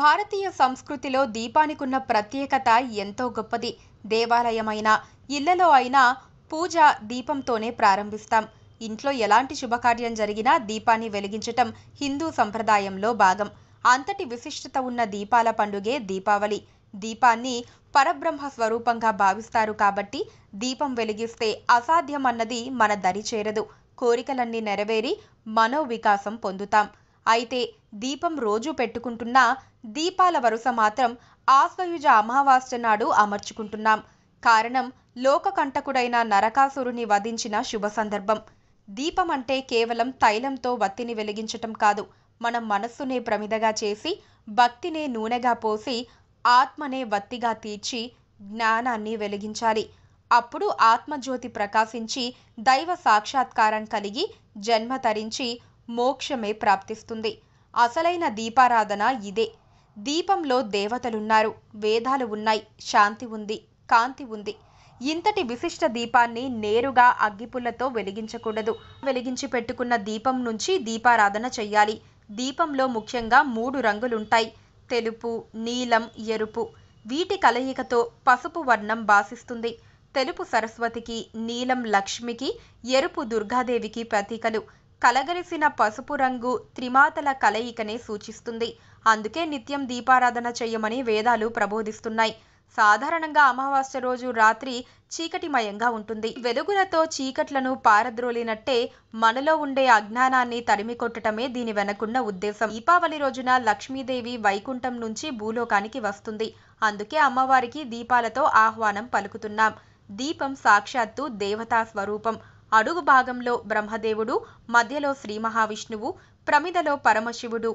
భారతీయ సంస్కృతిలో దీపానికున్న ప్రత్యేకత ఎంతో గొప్పది అయినా ఇళ్లలో అయినా పూజ దీపంతోనే ప్రారంభిస్తాం ఇంట్లో ఎలాంటి శుభకార్యం జరిగినా దీపాన్ని వెలిగించటం హిందూ సంప్రదాయంలో భాగం అంతటి విశిష్టత ఉన్న దీపాల పండుగే దీపావళి దీపాన్ని పరబ్రహ్మ స్వరూపంగా భావిస్తారు కాబట్టి దీపం వెలిగిస్తే అసాధ్యం అన్నది మన దరి చేరదు కోరికలన్నీ నెరవేరి మనోవికాసం పొందుతాం అయితే దీపం రోజు పెట్టుకుంటున్న దీపాల వరుస మాత్రం ఆశ్వయుజ అమావాస్య నాడు అమర్చుకుంటున్నాం కారణం లోకకంటకుడైన నరకాసురుని వధించిన శుభ సందర్భం దీపం అంటే కేవలం తైలంతో వత్తిని వెలిగించటం కాదు మనం మనస్సునే ప్రమిదగా చేసి భక్తినే నూనెగా పోసి ఆత్మనే వత్తిగా తీర్చి జ్ఞానాన్ని వెలిగించాలి అప్పుడు ఆత్మజ్యోతి ప్రకాశించి దైవ సాక్షాత్కారం కలిగి జన్మ తరించి మోక్షమే ప్రాప్తిస్తుంది అసలైన దీపారాధన ఇదే దీపంలో దేవతలున్నారు వేదాలు ఉన్నాయి శాంతి ఉంది కాంతి ఉంది ఇంతటి విశిష్ట దీపాన్ని నేరుగా అగ్గిపుల్లతో వెలిగించకూడదు వెలిగించి పెట్టుకున్న దీపం నుంచి దీపారాధన చెయ్యాలి దీపంలో ముఖ్యంగా మూడు రంగులుంటాయి తెలుపు నీలం ఎరుపు వీటి కలయికతో పసుపు వర్ణం భాసిస్తుంది తెలుపు సరస్వతికి నీలం లక్ష్మికి ఎరుపు దుర్గాదేవికి ప్రతీకలు కలగలిసిన పసుపు రంగు త్రిమాతల కలయికనే సూచిస్తుంది అందుకే నిత్యం దీపారాధన చేయమని వేదాలు ప్రబోధిస్తున్నాయి సాధారణంగా అమావాస్య రోజు రాత్రి చీకటిమయంగా ఉంటుంది వెలుగులతో చీకట్లను పారద్రోలినట్టే మనలో ఉండే అజ్ఞానాన్ని తరిమి కొట్టడమే దీని వెనకున్న ఉద్దేశం దీపావళి రోజున లక్ష్మీదేవి వైకుంఠం నుంచి భూలోకానికి వస్తుంది అందుకే అమ్మవారికి దీపాలతో ఆహ్వానం పలుకుతున్నాం దీపం సాక్షాత్తు దేవతా స్వరూపం అడుగు భాగంలో బ్రహ్మదేవుడు మధ్యలో శ్రీ మహావిష్ణువు ప్రమిదలో పరమశివుడు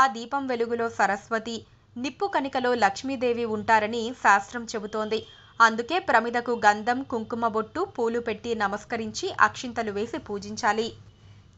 ఆ దీపం వెలుగులో సరస్వతి నిప్పు కణికలో లక్ష్మీదేవి ఉంటారని శాస్త్రం చెబుతోంది అందుకే ప్రమిదకు గంధం కుంకుమ బొట్టు పూలు పెట్టి నమస్కరించి అక్షింతలు వేసి పూజించాలి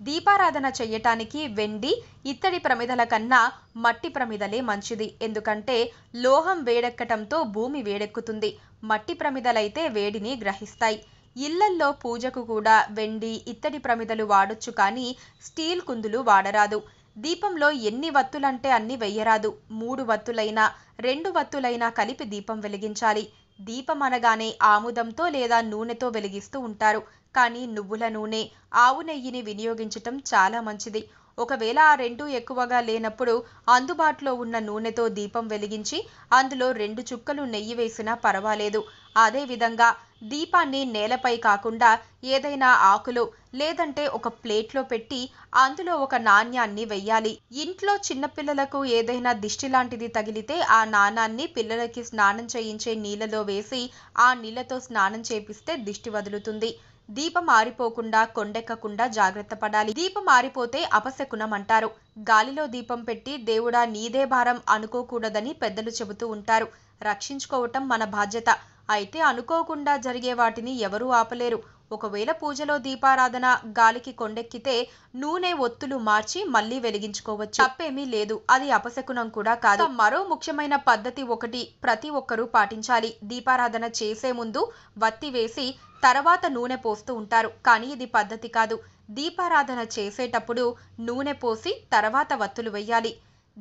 దీపారాధన చెయ్యటానికి వెండి ఇత్తడి ప్రమిదల కన్నా మట్టి ప్రమిదలే మంచిది ఎందుకంటే లోహం వేడెక్కటంతో భూమి వేడెక్కుతుంది మట్టి ప్రమిదలైతే వేడిని గ్రహిస్తాయి ఇళ్లల్లో పూజకు కూడా వెండి ఇత్తడి ప్రమిదలు వాడొచ్చు కానీ స్టీల్ కుందులు వాడరాదు దీపంలో ఎన్ని వత్తులంటే అన్ని వెయ్యరాదు మూడు వత్తులైనా రెండు వత్తులైనా కలిపి దీపం వెలిగించాలి దీపం అనగానే ఆముదంతో లేదా నూనెతో వెలిగిస్తూ ఉంటారు కానీ నువ్వుల నూనె ఆవు నెయ్యిని వినియోగించటం చాలా మంచిది ఒకవేళ ఆ రెండు ఎక్కువగా లేనప్పుడు అందుబాటులో ఉన్న నూనెతో దీపం వెలిగించి అందులో రెండు చుక్కలు నెయ్యి వేసినా పర్వాలేదు అదేవిధంగా దీపాన్ని నేలపై కాకుండా ఏదైనా ఆకులు లేదంటే ఒక ప్లేట్లో పెట్టి అందులో ఒక నాణ్యాన్ని వెయ్యాలి ఇంట్లో చిన్నపిల్లలకు ఏదైనా దిష్టి లాంటిది తగిలితే ఆ నాణాన్ని పిల్లలకి స్నానం చేయించే నీళ్ళలో వేసి ఆ నీళ్ళతో స్నానం చేపిస్తే దిష్టి వదులుతుంది దీపం మారిపోకుండా కొండెక్కకుండా జాగ్రత్త పడాలి దీపం మారిపోతే అపశకునం అంటారు గాలిలో దీపం పెట్టి దేవుడా నీదే భారం అనుకోకూడదని పెద్దలు చెబుతూ ఉంటారు రక్షించుకోవటం మన బాధ్యత అయితే అనుకోకుండా జరిగే వాటిని ఎవరూ ఆపలేరు ఒకవేళ పూజలో దీపారాధన గాలికి కొండెక్కితే నూనె ఒత్తులు మార్చి మళ్ళీ వెలిగించుకోవచ్చు తప్పేమీ లేదు అది అపశకునం కూడా కాదు మరో ముఖ్యమైన పద్ధతి ఒకటి ప్రతి ఒక్కరూ పాటించాలి దీపారాధన చేసే ముందు వత్తి వేసి తర్వాత నూనె పోస్తూ ఉంటారు కానీ ఇది పద్ధతి కాదు దీపారాధన చేసేటప్పుడు నూనె పోసి తర్వాత వత్తులు వేయాలి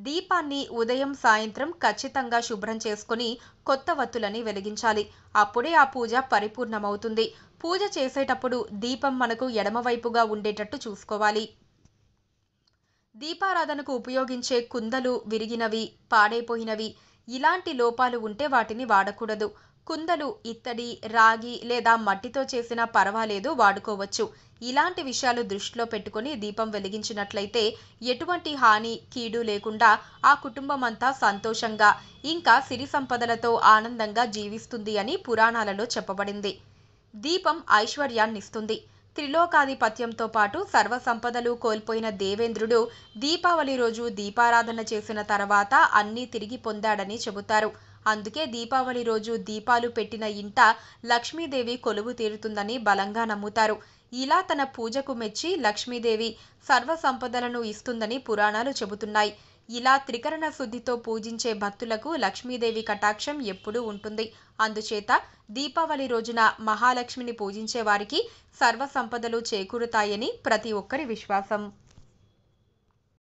దీపాన్ని ఉదయం సాయంత్రం ఖచ్చితంగా శుభ్రం చేసుకుని కొత్త వత్తులని వెలిగించాలి అప్పుడే ఆ పూజ పరిపూర్ణమవుతుంది పూజ చేసేటప్పుడు దీపం మనకు ఎడమవైపుగా ఉండేటట్టు చూసుకోవాలి దీపారాధనకు ఉపయోగించే కుందలు విరిగినవి పాడైపోయినవి ఇలాంటి లోపాలు ఉంటే వాటిని వాడకూడదు కుందలు ఇత్తడి రాగి లేదా మట్టితో చేసినా పర్వాలేదు వాడుకోవచ్చు ఇలాంటి విషయాలు దృష్టిలో పెట్టుకుని దీపం వెలిగించినట్లయితే ఎటువంటి హాని కీడు లేకుండా ఆ కుటుంబం అంతా సంతోషంగా ఇంకా సిరి సంపదలతో ఆనందంగా జీవిస్తుంది అని పురాణాలలో చెప్పబడింది దీపం ఐశ్వర్యాన్నిస్తుంది త్రిలోకాధిపత్యంతో పాటు సర్వ సంపదలు కోల్పోయిన దేవేంద్రుడు దీపావళి రోజు దీపారాధన చేసిన తర్వాత అన్నీ తిరిగి పొందాడని చెబుతారు అందుకే దీపావళి రోజు దీపాలు పెట్టిన ఇంట లక్ష్మీదేవి కొలువు తీరుతుందని బలంగా నమ్ముతారు ఇలా తన పూజకు మెచ్చి లక్ష్మీదేవి సర్వ సంపదలను ఇస్తుందని పురాణాలు చెబుతున్నాయి ఇలా త్రికరణ శుద్ధితో పూజించే భక్తులకు లక్ష్మీదేవి కటాక్షం ఎప్పుడూ ఉంటుంది అందుచేత దీపావళి రోజున మహాలక్ష్మిని పూజించే వారికి సర్వ సంపదలు చేకూరుతాయని ప్రతి ఒక్కరి విశ్వాసం